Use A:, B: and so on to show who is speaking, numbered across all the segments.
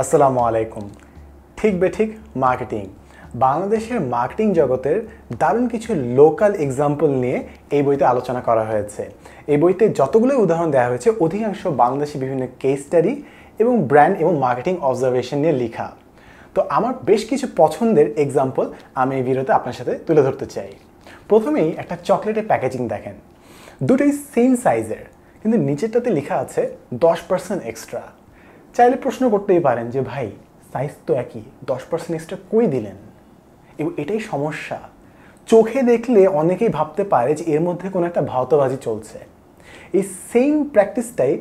A: আসসালামু আলাইকুম ঠিক বেঠিক মার্কেটিং বাংলাদেশের মার্কেটিং জগতের দারুণ কিছু লোকাল এক্সাম্পল নিয়ে এই বইতে আলোচনা করা হয়েছে এই বইতে যতগুলো উদাহরণ দেওয়া হয়েছে অধিকাংশ বাংলাদেশি বিভিন্ন কেস স্টাডি এবং ব্র্যান্ড এবং মার্কেটিং অবজারভেশন নিয়ে লেখা তো আমার বেশ কিছু পছন্দের এক্সাম্পল আমি এই ভিডিওতে আপনার সাথে তুলে ধরতে চাই প্রথমেই একটা চকলেটের প্যাকেজিং দেখেন দুটোই সেম সাইজের কিন্তু নিচেরটাতে লেখা আছে দশ পার্সেন্ট এক্সট্রা চাইলে প্রশ্ন করতেই পারেন যে ভাই সাইজ তো একই দশ পার্সেন্ট এক্সট্রা কই দিলেন এবং এটাই সমস্যা চোখে দেখলে অনেকেই ভাবতে পারে যে এর মধ্যে কোনো একটা ভাওতাবাজি চলছে এই সেম প্র্যাকটিসটাই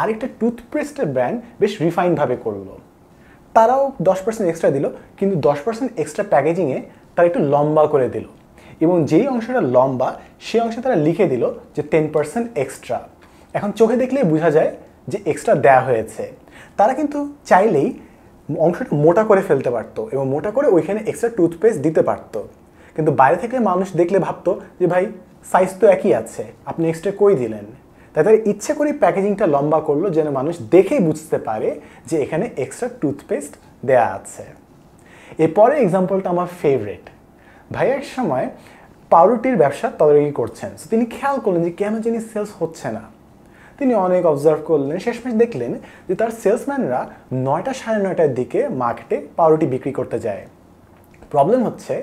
A: আরেকটা টুথপেস্টের ব্র্যান্ড বেশ রিফাইনভাবে করলো তারাও দশ পার্সেন্ট এক্সট্রা দিল কিন্তু দশ পার্সেন্ট এক্সট্রা প্যাকেজিংয়ে তারা একটু লম্বা করে দিল এবং যেই অংশটা লম্বা সেই অংশে তারা লিখে দিল যে টেন পার্সেন্ট এক্সট্রা এখন চোখে দেখলেই বোঝা যায় যে এক্সট্রা দেয়া হয়েছে তারা কিন্তু চাইলেই অংশটা মোটা করে ফেলতে পারতো এবং মোটা করে ওইখানে এক্সট্রা টুথপেস্ট দিতে পারতো কিন্তু বাইরে থেকে মানুষ দেখলে ভাবতো যে ভাই সাইজ তো একই আছে আপনি এক্সট্রা কই দিলেন তাই তারা ইচ্ছে করে প্যাকেজিংটা লম্বা করলো যেন মানুষ দেখেই বুঝতে পারে যে এখানে এক্সট্রা টুথপেস্ট দেয়া আছে এরপরে এক্সাম্পলটা আমার ফেভারেট এক সময় পাউরুটির ব্যবসা তদারকি করছেন তিনি খেয়াল করলেন যে কেন জিনিস সেলস হচ্ছে না তিনি অনেক অবজার্ভ করলেন শেষমেশ দেখলেন যে তার সেলসম্যানরা নয়টা সাড়ে নয়টার দিকে মার্কেটে পাউরুটি বিক্রি করতে যায় প্রবলেম হচ্ছে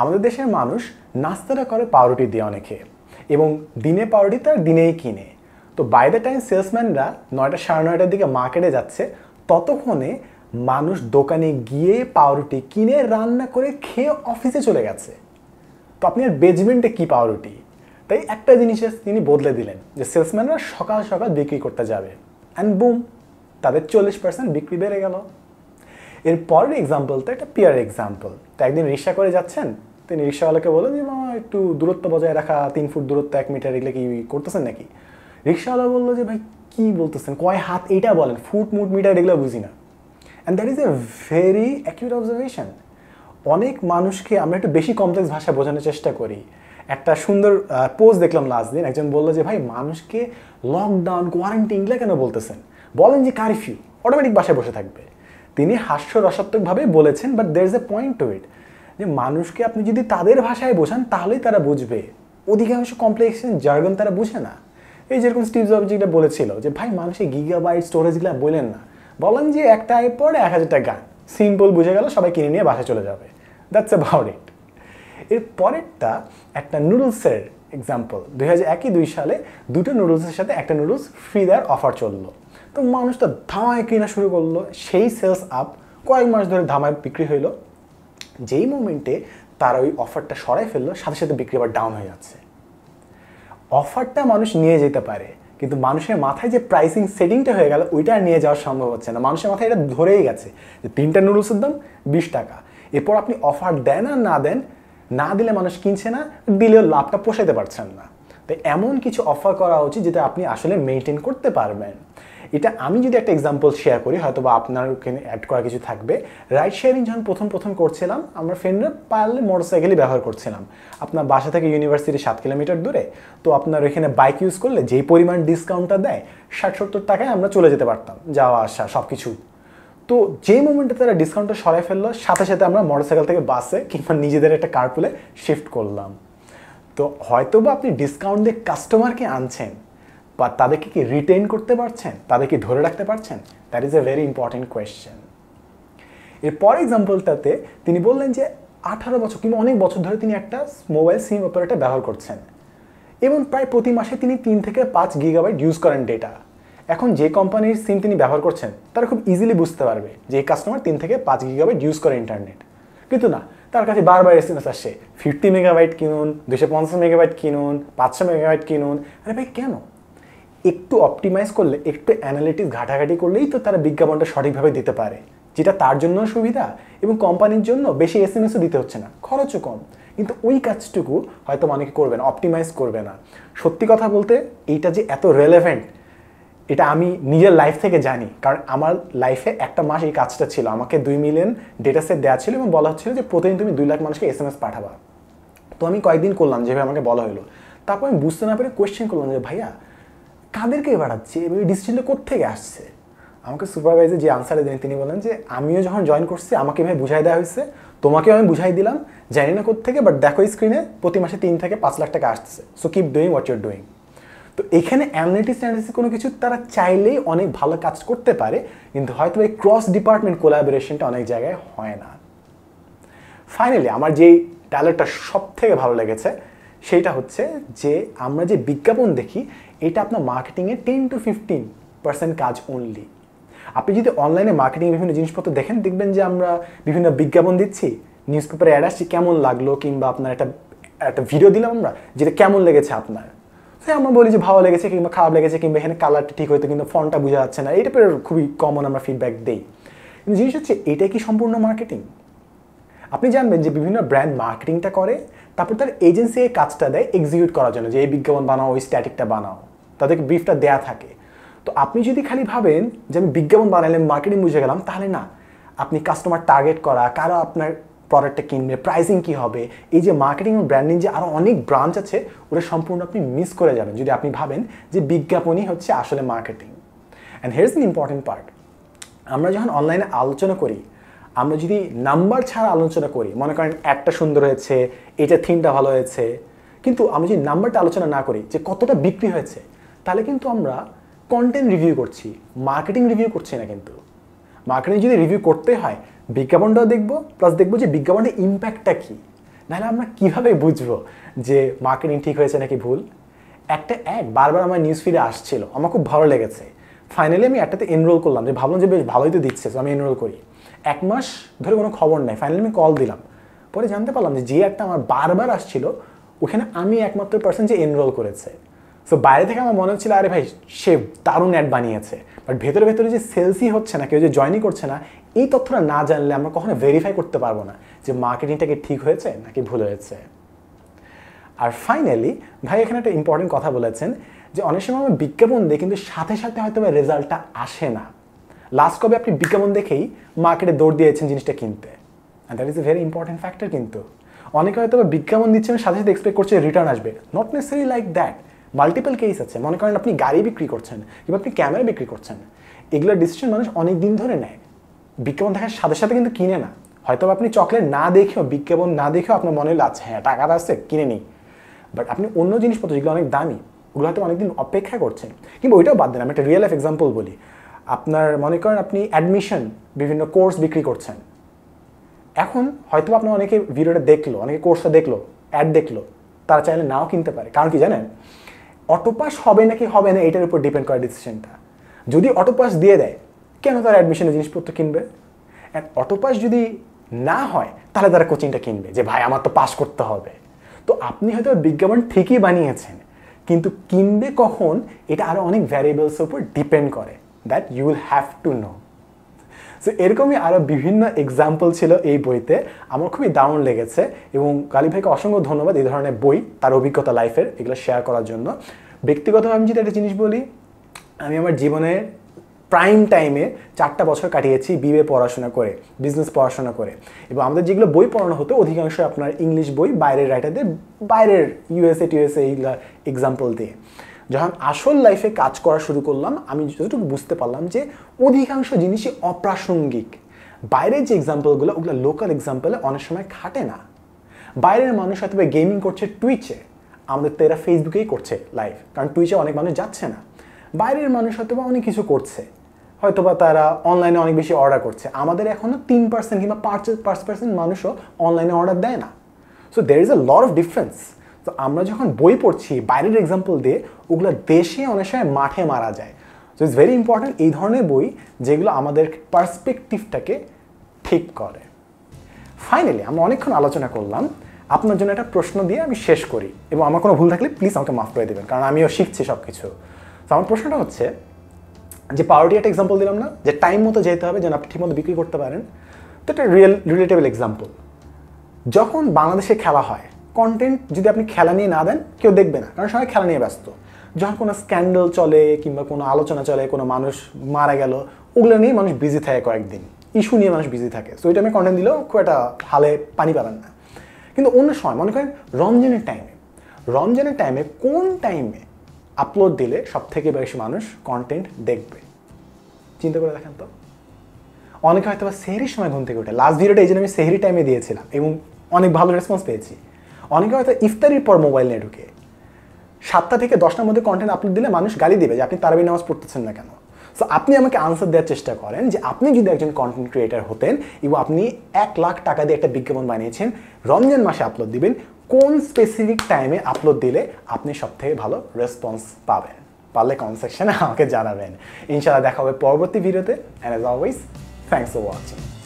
A: আমাদের দেশের মানুষ নাস্তাটা করে পাউরুটি দিয়ে অনেকে এবং দিনে পাউরুটি তার দিনেই কিনে তো বাই দ্য টাইম সেলসম্যানরা নয়টা সাড়ে নয়টার দিকে মার্কেটে যাচ্ছে ততক্ষণে মানুষ দোকানে গিয়ে পাউরুটি কিনে রান্না করে খেয়ে অফিসে চলে গেছে তো আপনি আর বেজমেন্টে কী পাউরুটি তাই একটা জিনিসে তিনি বদলে দিলেন যে সেলসম্যানরা সকাল সকাল বিক্রি করতে যাবে অ্যান্ড বুম তাদের চল্লিশ পার্সেন্ট বিক্রি বেড়ে গেল এর পরের তো একটা পিয়ার এক্সাম্পল তো একদিন রিক্সা করে যাচ্ছেন তিনি রিক্সাওয়ালাকে বলেন যে মামা একটু দূরত্ব বজায় রাখা তিন ফুট দূরত্ব এক মিটার এগুলো কি করতেছেন নাকি রিক্সাওয়ালা বললো যে ভাই কী বলতেছেন কয় হাত এইটা বলেন ফুট মুট মিটার এগুলো বুঝি না and that is a very acute observation অনেক মানুষকে আমরা একটু বেশি কমপ্লেক্স ভাষা বোঝানোর চেষ্টা করি একটা সুন্দর পোজ দেখলাম লাস্ট দিন একজন বললো যে ভাই মানুষকে লকডাউন কোয়ারেন্টাইনগুলো কেন বলতেছেন বলেন যে কারফিউ অটোমেটিক বাসায় বসে থাকবে তিনি হাস্যরসাত্মকভাবে বলেছেন but there is a point to it যে মানুষকে আপনি যদি তাদের ভাষায় বোঝান তাহলেই তারা বুঝবে অধিকাংশ কমপ্লেক্সেন জার্গন তারা বুঝে না এই যেরকম স্টিভ জব যেটা বলেছিল যে ভাই মানুষের বাইট স্টোরেজগুলো বলেন না বলেন যে একটা পরে এক হাজারটা গান সিম্পল বুঝে গেল সবাই কিনে নিয়ে বাসায় চলে যাবে দ্যাটস অ্যাবাউট ইট এর পরেরটা একটা নুডলসের এক্সাম্পল দুই হাজার একই দুই সালে দুটো নুডলসের সাথে একটা নুডলস ফ্রি দেওয়ার অফার চললো তো মানুষটা ধামায় কিনা শুরু করলো সেই সেলস আপ কয়েক মাস ধরে ধামায় বিক্রি হইলো যেই মোমেন্টে তারা ওই অফারটা সরাই ফেললো সাথে সাথে বিক্রি আবার ডাউন হয়ে যাচ্ছে অফারটা মানুষ নিয়ে যেতে পারে কিন্তু মানুষের মাথায় যে প্রাইসিং সেটিংটা হয়ে গেল ওইটা নিয়ে যাওয়া সম্ভব হচ্ছে না মানুষের মাথায় এটা ধরেই গেছে যে তিনটা নুডলসের দাম বিশ টাকা এরপর আপনি অফার দেন আর না দেন না দিলে মানুষ কিনছে না দিলেও লাভটা পোষাতে পারছেন না তো এমন কিছু অফার করা উচিত যেটা আপনি আসলে মেনটেন করতে পারবেন এটা আমি যদি একটা এক্সাম্পল শেয়ার করি হয়তো বা আপনার ওখানে অ্যাড করা কিছু থাকবে রাইড শেয়ারিং যখন প্রথম প্রথম করছিলাম আমরা ফ্রেন্ডরা পারলে মোটরসাইকেলই ব্যবহার করছিলাম আপনার বাসা থেকে ইউনিভার্সিটি সাত কিলোমিটার দূরে তো আপনার ওইখানে বাইক ইউজ করলে যেই পরিমাণ ডিসকাউন্টটা দেয় ষাট সত্তর টাকায় আমরা চলে যেতে পারতাম যাওয়া আসা সব কিছু তো যে মোমেন্টে তারা ডিসকাউন্টটা সরাই ফেললো সাথে সাথে আমরা মোটরসাইকেল থেকে বাসে কিংবা নিজেদের একটা কারপুলে শিফট করলাম তো হয়তো বা আপনি ডিসকাউন্ট দিয়ে কাস্টমারকে আনছেন বা তাদেরকে কি রিটেন করতে পারছেন তাদেরকে ধরে রাখতে পারছেন that is a very important question এরপর এক্সাম্পলটাতে তিনি বললেন যে আঠারো বছর কিংবা অনেক বছর ধরে তিনি একটা মোবাইল সিম অপারেটার ব্যবহার করছেন এবং প্রায় প্রতি মাসে তিনি তিন থেকে পাঁচ গিগাবাইট ইউজ করেন ডেটা এখন যে কোম্পানির সিম তিনি ব্যবহার করছেন তারা খুব ইজিলি বুঝতে পারবে যে এই কাস্টমার তিন থেকে পাঁচ গিগাবাইট ইউজ করে ইন্টারনেট কিন্তু না তার কাছে বারবার এস এম এস আসছে ফিফটি মেগাবাইট কিনুন দুশো পঞ্চাশ মেগাবাইট কিনুন পাঁচশো মেগাবাইট কিনুন আরে ভাই কেন একটু অপটিমাইজ করলে একটু অ্যানালিটিক্স ঘাটাঘাটি করলেই তো তারা বিজ্ঞাপনটা সঠিকভাবে দিতে পারে যেটা তার জন্য সুবিধা এবং কোম্পানির জন্য বেশি এস এম এসও দিতে হচ্ছে না খরচও কম কিন্তু ওই কাজটুকু হয়তো অনেকে করবে না অপটিমাইজ করবে না সত্যি কথা বলতে এইটা যে এত রেলেভেন্ট এটা আমি নিজের লাইফ থেকে জানি কারণ আমার লাইফে একটা মাস এই কাজটা ছিল আমাকে দুই মিলিয়ন ডেটা সেট দেওয়া ছিল এবং বলা হচ্ছিল যে প্রতিদিন তুমি দুই লাখ মানুষকে এস এম এস পাঠাবা তো আমি কয়েকদিন করলাম যেভাবে আমাকে বলা হলো তারপর আমি বুঝতে না পেরে কোয়েশ্চেন করলাম যে ভাইয়া কাদেরকে বাড়াচ্ছি এই ডিসিশনটা কোথেকে আসছে আমাকে সুপারভাইজার যে আনসারে দেন তিনি বলেন যে আমিও যখন জয়েন করছি আমাকে এভাবে বুঝাই দেওয়া হয়েছে তোমাকেও আমি বুঝাই দিলাম জানি না কোথেকে বাট দেখো স্ক্রিনে প্রতি মাসে তিন থেকে পাঁচ লাখ টাকা আসছে so keep doing what you're doing তো এখানে অ্যামনেটি স্ট্র্যাটেজি কোনো কিছু তারা চাইলেই অনেক ভালো কাজ করতে পারে কিন্তু হয়তো এই ক্রস ডিপার্টমেন্ট কোলাবোরেশনটা অনেক জায়গায় হয় না ফাইনালি আমার যেই ট্যালেন্টটা সব থেকে ভালো লেগেছে সেইটা হচ্ছে যে আমরা যে বিজ্ঞাপন দেখি এটা আপনার মার্কেটিংয়ে টেন টু ফিফটিন পার্সেন্ট কাজ অনলি আপনি যদি অনলাইনে মার্কেটিং বিভিন্ন জিনিসপত্র দেখেন দেখবেন যে আমরা বিভিন্ন বিজ্ঞাপন দিচ্ছি নিউজ পেপারে অ্যাড আসছি কেমন লাগলো কিংবা আপনার একটা একটা ভিডিও দিলাম আমরা যেটা কেমন লেগেছে আপনার সে হ্যাঁ, আমরা বলি যে ভালো লেগেছে কিংবা খারাপ লেগেছে কিংবা এখানে কালারটা ঠিক হয়তো কিন্তু ফোনটা বোঝা যাচ্ছে না এই টাইপের খুবই কমন আমরা ফিডব্যাক দিই কিন্তু জিনিস হচ্ছে এটা কি সম্পূর্ণ মার্কেটিং আপনি জানবেন যে বিভিন্ন ব্র্যান্ড মার্কেটিংটা করে তারপর তার এজেন্সি এই কাজটা দেয় এক্সিকিউট করার জন্য যে এই বিজ্ঞাপন বানাও ওই স্ট্যাটিকটা বানাও তাদেরকে ব্রিফটা দেয়া থাকে তো আপনি যদি খালি ভাবেন যে আমি বিজ্ঞাপন বানাইলাম মার্কেটিং বুঝে গেলাম তাহলে না আপনি কাস্টমার টার্গেট করা কারো আপনার প্রোডাক্টটা কিনবে প্রাইসিং কী হবে এই যে মার্কেটিং ব্র্যান্ডিং যে আরও অনেক ব্রাঞ্চ আছে ওটা সম্পূর্ণ আপনি মিস করে যাবেন যদি আপনি ভাবেন যে বিজ্ঞাপনই হচ্ছে আসলে marketing and here is an important part আমরা যখন অনলাইনে আলোচনা করি আমরা যদি নাম্বার ছাড়া আলোচনা করি মনে করেন একটা সুন্দর হয়েছে এটা থিমটা ভালো হয়েছে কিন্তু আমি যদি নাম্বারটা আলোচনা না করি যে কতটা বিক্রি হয়েছে তাহলে কিন্তু আমরা কন্টেন্ট রিভিউ করছি মার্কেটিং রিভিউ করছি না কিন্তু মার্কেটিং যদি রিভিউ করতে হয় বিজ্ঞাপনটাও দেখবো প্লাস দেখবো যে বিজ্ঞাপনের ইম্প্যাক্টটা কী নাহলে আমরা কীভাবে বুঝবো যে মার্কেটিং ঠিক হয়েছে নাকি ভুল একটা অ্যাড বারবার আমার নিউজ ফিডে আসছিল আমার খুব ভালো লেগেছে ফাইনালি আমি একটাতে এনরোল করলাম যে ভাবলাম যে বেশ ভালোই তো দিচ্ছে আমি এনরোল করি এক মাস ধরে কোনো খবর নাই ফাইনালি আমি কল দিলাম পরে জানতে পারলাম যে যে একটা আমার বারবার আসছিল ওখানে আমি একমাত্র পার্সন যে এনরোল করেছে সো বাইরে থেকে আমার মনে হচ্ছিল আরে ভাই সে দারুণ অ্যাড বানিয়েছে বাট ভেতরে ভেতরে যে সেলসই হচ্ছে না কেউ যে জয়েনই করছে না এই তথ্যটা না জানলে আমরা কখনো ভেরিফাই করতে পারবো না যে মার্কেটিংটাকে ঠিক হয়েছে নাকি ভুল হয়েছে আর ফাইনালি ভাই এখানে একটা ইম্পর্টেন্ট কথা বলেছেন যে অনেক সময় আমরা বিজ্ঞাপন দিই কিন্তু সাথে সাথে হয়তো রেজাল্টটা আসে না লাস্ট কবে আপনি বিজ্ঞাপন দেখেই মার্কেটে দৌড় দিয়েছেন জিনিসটা কিনতে that is a very important factor কিন্তু অনেকে হয়তো বিজ্ঞাপন দিচ্ছে সাথে সাথে এক্সপেক্ট করছে রিটার্ন আসবে not necessary like that multiple case আছে মনে করেন আপনি গাড়ি বিক্রি করছেন কিংবা আপনি ক্যামেরা বিক্রি করছেন এগুলো ডিসিশন মানুষ অনেক দিন ধরে নেয় বিজ্ঞাপন দেখার সাথে সাথে কিন্তু কিনে না হয়তো আপনি চকলেট না দেখেও বিজ্ঞাপন না দেখেও আপনার মনে হলো আছে আচ্ছা, হ্যাঁ টাকা আছে কিনে নিই বাট আপনি অন্য জিনিসপত্র যেগুলো অনেক দামি ওগুলো হয়তো অনেকদিন অপেক্ষা করছেন কিন্তু ওইটাও বাদ দেন আমি একটা রিয়েল লাইফ এক্সাম্পল বলি আপনার মনে করেন আপনি অ্যাডমিশন বিভিন্ন কোর্স বিক্রি করছেন এখন হয়তো আপনার অনেকে ভিডিওটা দেখলো অনেকে কোর্সটা দেখলো অ্যাড দেখলো তারা চাইলে নাও কিনতে পারে কারণ কি জানেন অটোপাস হবে নাকি হবে না এটার উপর ডিপেন্ড করে ডিসিশনটা যদি অটোপাস দিয়ে দেয় কেন তারা অ্যাডমিশনের জিনিসপত্র কিনবে অ্যান্ড অটোপাস যদি না হয় তাহলে তারা কোচিংটা কিনবে যে ভাই আমার তো পাস করতে হবে তো আপনি হয়তো বিজ্ঞাপন ঠিকই বানিয়েছেন কিন্তু কিনবে কখন এটা আরও অনেক ভ্যারিয়েবলসের উপর ডিপেন্ড করে that you will have to know so এরকমই আরও বিভিন্ন এক্সাম্পল ছিল এই বইতে আমার খুবই দারুণ লেগেছে এবং কালী ভাইকে অসংখ্য ধন্যবাদ এই ধরনের বই তার অভিজ্ঞতা লাইফের এগুলো শেয়ার করার জন্য ব্যক্তিগতভাবে আমি যদি একটা জিনিস বলি আমি আমার জীবনের প্রাইম টাইমে চারটা বছর কাটিয়েছি বিবে পড়াশোনা করে বিজনেস পড়াশোনা করে এবং আমাদের যেগুলো বই পড়ানো হতো অধিকাংশ আপনার ইংলিশ বই বাইরের রাইটারদের বাইরের ইউএসএ টিউএসএ এইগুলো এক্সাম্পল দিয়ে যখন আসল লাইফে কাজ করা শুরু করলাম আমি যতটুকু বুঝতে পারলাম যে অধিকাংশ জিনিসই অপ্রাসঙ্গিক বাইরের যে এক্সাম্পলগুলো ওগুলো লোকাল এক্সাম্পলে অনেক সময় খাটে না বাইরের মানুষ হয়তো গেমিং করছে টুইচে আমাদের তো এরা ফেসবুকেই করছে লাইভ কারণ টুইচে অনেক মানুষ যাচ্ছে না বাইরের মানুষ হয়তো অনেক কিছু করছে হয়তো বা তারা অনলাইনে অনেক বেশি অর্ডার করছে আমাদের এখনও তিন পার্সেন্ট কিংবা পাঁচ পাঁচ পার্সেন্ট মানুষও অনলাইনে অর্ডার দেয় না so there is a lot of difference তো আমরা যখন বই পড়ছি বাইরের এক্সাম্পল দিয়ে ওগুলো দেশে অনেক সময় মাঠে মারা যায় তো ইটস ভেরি ইম্পর্ট্যান্ট এই ধরনের বই যেগুলো আমাদের পার্সপেকটিভটাকে ঠিক করে ফাইনালি আমরা অনেকক্ষণ আলোচনা করলাম আপনার জন্য একটা প্রশ্ন দিয়ে আমি শেষ করি এবং আমার কোনো ভুল থাকলে প্লিজ আমাকে মাফ করে দেবেন কারণ আমিও শিখছি সব কিছু তো আমার প্রশ্নটা হচ্ছে যে পাওয়ারটি একটা এক্সাম্পল দিলাম না যে টাইম মতো যেতে হবে যেন আপনি ঠিকমতো বিক্রি করতে পারেন তো এটা রিয়েল রিলেটেবল এক্সাম্পল যখন বাংলাদেশে খেলা হয় কন্টেন্ট যদি আপনি খেলা নিয়ে না দেন কেউ দেখবে না কারণ সবাই খেলা নিয়ে ব্যস্ত যখন কোনো স্ক্যান্ডেল চলে কিংবা কোনো আলোচনা চলে কোনো মানুষ মারা গেল ওগুলো নিয়ে মানুষ বিজি থাকে কয়েকদিন ইস্যু নিয়ে মানুষ বিজি থাকে সো এটা আমি কন্টেন্ট দিলেও খুব একটা হালে পানি পাবেন না কিন্তু অন্য সময় মনে করেন রমজানের টাইমে রমজানের টাইমে কোন টাইমে আপলোড দিলে সব থেকে বেশি মানুষ কন্টেন্ট দেখবে চিন্তা করে দেখেন তো অনেকে হয়তো বা সেহরির সময় ঘুম থেকে ওঠে লাস্ট ভিডিওটা এই জন্য আমি সেহরি টাইমে দিয়েছিলাম এবং অনেক ভালো রেসপন্স পেয়েছি অনেকে হয়তো ইফতারির পর মোবাইল নিয়ে ঢুকে সাতটা থেকে দশটার মধ্যে কন্টেন্ট আপলোড দিলে মানুষ গালি দেবে যে আপনি তারাবি নামাজ পড়তেছেন না কেন সো আপনি আমাকে আনসার দেওয়ার চেষ্টা করেন যে আপনি যদি একজন কন্টেন্ট ক্রিয়েটার হতেন এবং আপনি এক লাখ টাকা দিয়ে একটা বিজ্ঞাপন বানিয়েছেন রমজান মাসে আপলোড দিবেন কোন স্পেসিফিক টাইমে আপলোড দিলে আপনি সবথেকে ভালো রেসপন্স পাবেন পারলে কমেন্ট সেকশানে আমাকে জানাবেন ইনশাআল্লাহ দেখা হবে পরবর্তী ভিডিওতে and as always thanks for watching